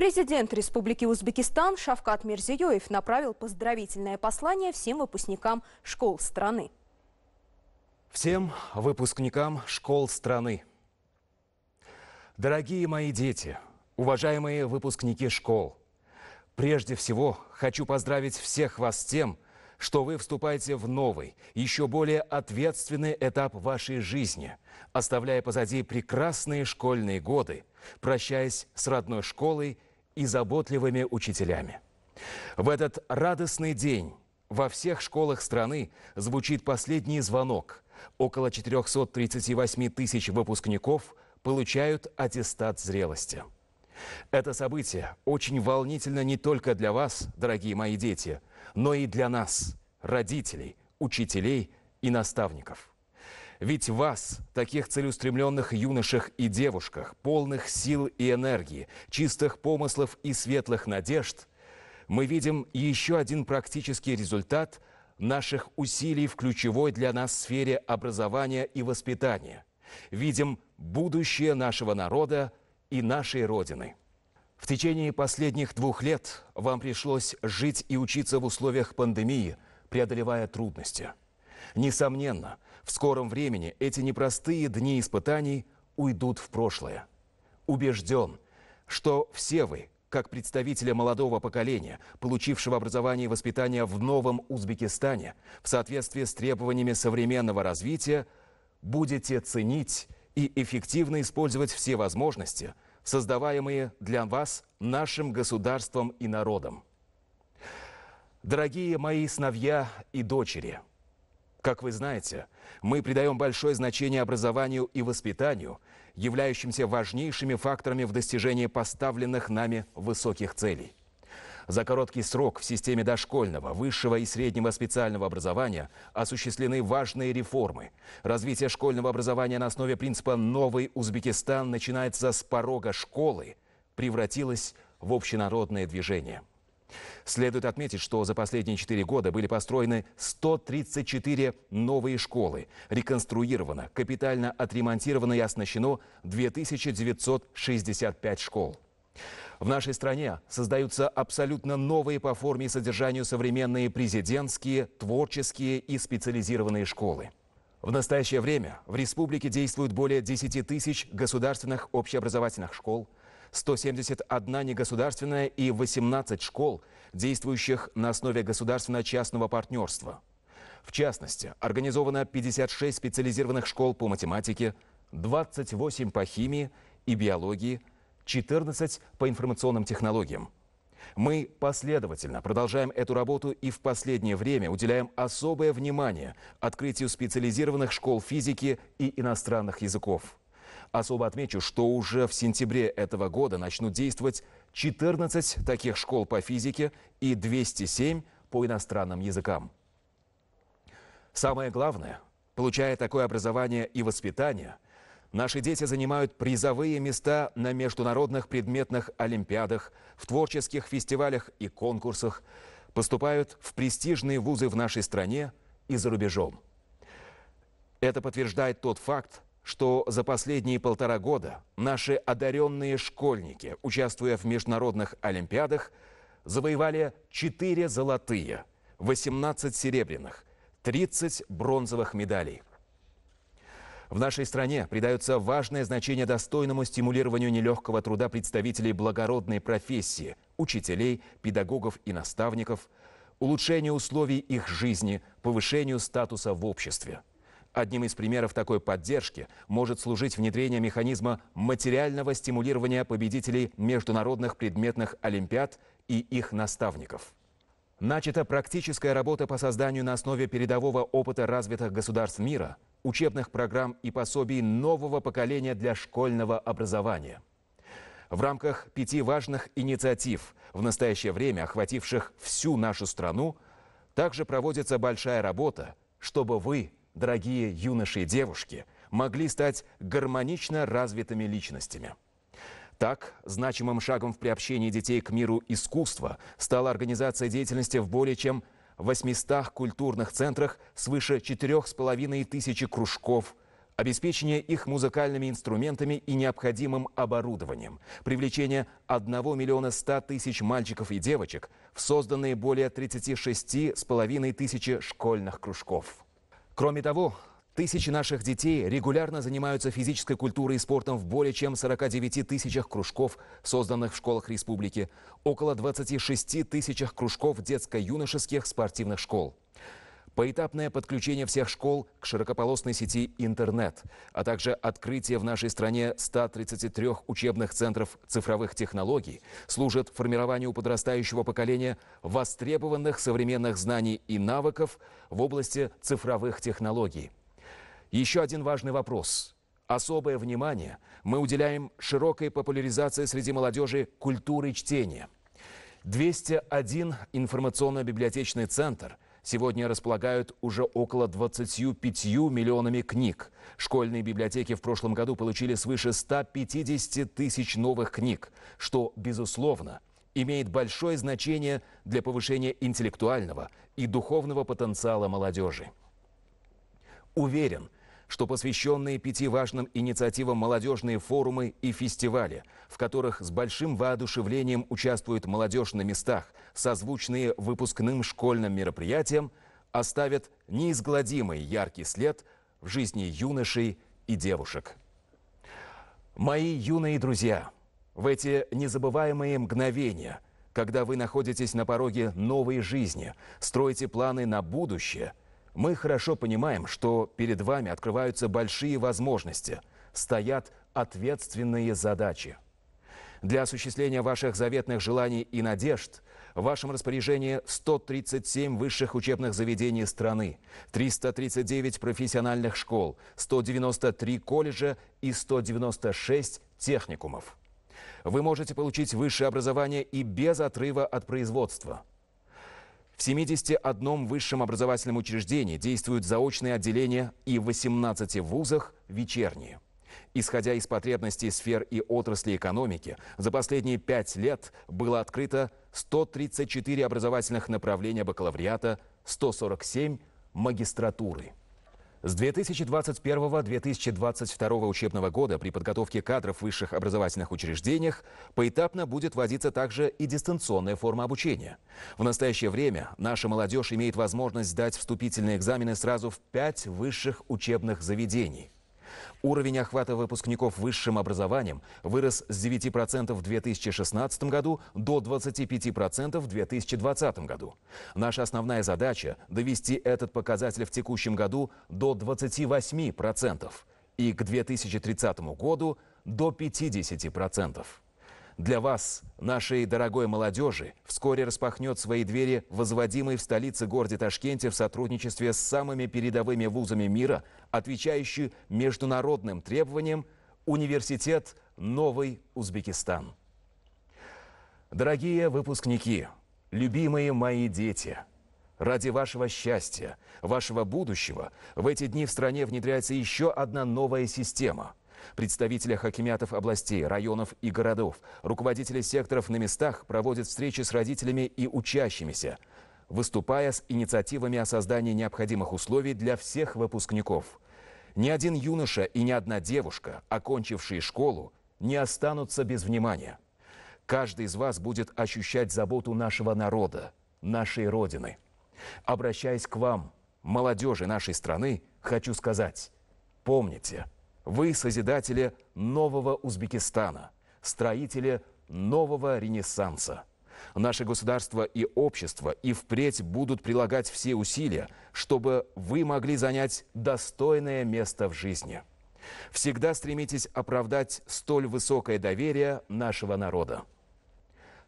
Президент Республики Узбекистан Шавкат Мирзиёев направил поздравительное послание всем выпускникам школ страны. Всем выпускникам школ страны. Дорогие мои дети, уважаемые выпускники школ, прежде всего хочу поздравить всех вас с тем, что вы вступаете в новый, еще более ответственный этап вашей жизни, оставляя позади прекрасные школьные годы, прощаясь с родной школой и заботливыми учителями. В этот радостный день во всех школах страны звучит последний звонок. Около 438 тысяч выпускников получают аттестат зрелости. Это событие очень волнительно не только для вас, дорогие мои дети, но и для нас, родителей, учителей и наставников. Ведь вас, таких целеустремленных юношах и девушках, полных сил и энергии, чистых помыслов и светлых надежд, мы видим еще один практический результат наших усилий в ключевой для нас сфере образования и воспитания. Видим будущее нашего народа и нашей Родины. В течение последних двух лет вам пришлось жить и учиться в условиях пандемии, преодолевая трудности – Несомненно, в скором времени эти непростые дни испытаний уйдут в прошлое. Убежден, что все вы, как представители молодого поколения, получившего образование и воспитание в новом Узбекистане, в соответствии с требованиями современного развития, будете ценить и эффективно использовать все возможности, создаваемые для вас нашим государством и народом. Дорогие мои сыновья и дочери – как вы знаете, мы придаем большое значение образованию и воспитанию, являющимся важнейшими факторами в достижении поставленных нами высоких целей. За короткий срок в системе дошкольного, высшего и среднего специального образования осуществлены важные реформы. Развитие школьного образования на основе принципа «Новый Узбекистан» начинается с порога школы, превратилось в общенародное движение – Следует отметить, что за последние четыре года были построены 134 новые школы, реконструировано, капитально отремонтировано и оснащено 2965 школ. В нашей стране создаются абсолютно новые по форме и содержанию современные президентские, творческие и специализированные школы. В настоящее время в республике действует более 10 тысяч государственных общеобразовательных школ – 171 негосударственная и 18 школ, действующих на основе государственно-частного партнерства. В частности, организовано 56 специализированных школ по математике, 28 по химии и биологии, 14 по информационным технологиям. Мы последовательно продолжаем эту работу и в последнее время уделяем особое внимание открытию специализированных школ физики и иностранных языков. Особо отмечу, что уже в сентябре этого года начнут действовать 14 таких школ по физике и 207 по иностранным языкам. Самое главное, получая такое образование и воспитание, наши дети занимают призовые места на международных предметных олимпиадах, в творческих фестивалях и конкурсах, поступают в престижные вузы в нашей стране и за рубежом. Это подтверждает тот факт, что за последние полтора года наши одаренные школьники, участвуя в международных олимпиадах, завоевали 4 золотые, 18 серебряных, 30 бронзовых медалей. В нашей стране придается важное значение достойному стимулированию нелегкого труда представителей благородной профессии, учителей, педагогов и наставников, улучшению условий их жизни, повышению статуса в обществе – Одним из примеров такой поддержки может служить внедрение механизма материального стимулирования победителей международных предметных олимпиад и их наставников. Начата практическая работа по созданию на основе передового опыта развитых государств мира, учебных программ и пособий нового поколения для школьного образования. В рамках пяти важных инициатив, в настоящее время охвативших всю нашу страну, также проводится большая работа, чтобы вы – дорогие юноши и девушки могли стать гармонично развитыми личностями. Так, значимым шагом в приобщении детей к миру искусства стала организация деятельности в более чем 800 культурных центрах свыше 4,5 тысячи кружков, обеспечение их музыкальными инструментами и необходимым оборудованием, привлечение 1 миллиона 100 тысяч мальчиков и девочек в созданные более 36,5 тысячи школьных кружков. Кроме того, Тысячи наших детей регулярно занимаются физической культурой и спортом в более чем 49 тысячах кружков, созданных в школах республики, около 26 тысячах кружков детско-юношеских спортивных школ поэтапное подключение всех школ к широкополосной сети интернет, а также открытие в нашей стране 133 учебных центров цифровых технологий служит формированию подрастающего поколения востребованных современных знаний и навыков в области цифровых технологий. Еще один важный вопрос. Особое внимание мы уделяем широкой популяризации среди молодежи культуры чтения. 201 информационно-библиотечный центр – сегодня располагают уже около 25 миллионами книг. Школьные библиотеки в прошлом году получили свыше 150 тысяч новых книг, что, безусловно, имеет большое значение для повышения интеллектуального и духовного потенциала молодежи. Уверен – что посвященные пяти важным инициативам молодежные форумы и фестивали, в которых с большим воодушевлением участвуют молодежь на местах, созвучные выпускным школьным мероприятиям, оставят неизгладимый яркий след в жизни юношей и девушек. Мои юные друзья, в эти незабываемые мгновения, когда вы находитесь на пороге новой жизни, строите планы на будущее – мы хорошо понимаем, что перед вами открываются большие возможности, стоят ответственные задачи. Для осуществления ваших заветных желаний и надежд в вашем распоряжении 137 высших учебных заведений страны, 339 профессиональных школ, 193 колледжа и 196 техникумов. Вы можете получить высшее образование и без отрыва от производства – в 71 высшем образовательном учреждении действуют заочные отделения и в 18 вузах вечерние. Исходя из потребностей сфер и отрасли экономики, за последние пять лет было открыто 134 образовательных направления бакалавриата, 147 магистратуры. С 2021-2022 учебного года при подготовке кадров в высших образовательных учреждениях поэтапно будет вводиться также и дистанционная форма обучения. В настоящее время наша молодежь имеет возможность сдать вступительные экзамены сразу в пять высших учебных заведений – Уровень охвата выпускников высшим образованием вырос с 9% в 2016 году до 25% в 2020 году. Наша основная задача – довести этот показатель в текущем году до 28% и к 2030 году до 50%. Для вас, нашей дорогой молодежи, вскоре распахнет свои двери возводимый в столице городе Ташкенте в сотрудничестве с самыми передовыми вузами мира, отвечающий международным требованиям университет «Новый Узбекистан». Дорогие выпускники, любимые мои дети – Ради вашего счастья, вашего будущего в эти дни в стране внедряется еще одна новая система – Представители хакимятов областей, районов и городов, руководители секторов на местах проводят встречи с родителями и учащимися, выступая с инициативами о создании необходимых условий для всех выпускников. Ни один юноша и ни одна девушка, окончившие школу, не останутся без внимания. Каждый из вас будет ощущать заботу нашего народа, нашей Родины. Обращаясь к вам, молодежи нашей страны, хочу сказать, помните – вы созидатели нового Узбекистана, строители нового Ренессанса. Наше государство и общество и впредь будут прилагать все усилия, чтобы вы могли занять достойное место в жизни. Всегда стремитесь оправдать столь высокое доверие нашего народа.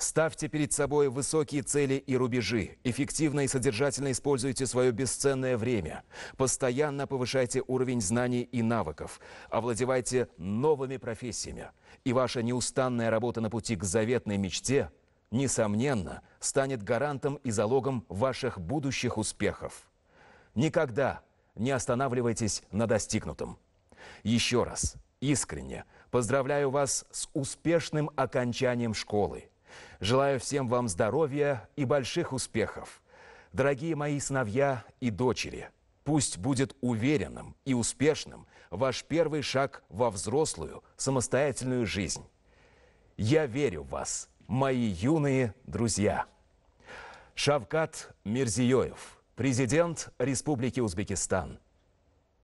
Ставьте перед собой высокие цели и рубежи. Эффективно и содержательно используйте свое бесценное время. Постоянно повышайте уровень знаний и навыков. Овладевайте новыми профессиями. И ваша неустанная работа на пути к заветной мечте, несомненно, станет гарантом и залогом ваших будущих успехов. Никогда не останавливайтесь на достигнутом. Еще раз, искренне, поздравляю вас с успешным окончанием школы. Желаю всем вам здоровья и больших успехов. Дорогие мои сыновья и дочери, пусть будет уверенным и успешным ваш первый шаг во взрослую, самостоятельную жизнь. Я верю в вас, мои юные друзья. Шавкат Мирзиёев, президент Республики Узбекистан –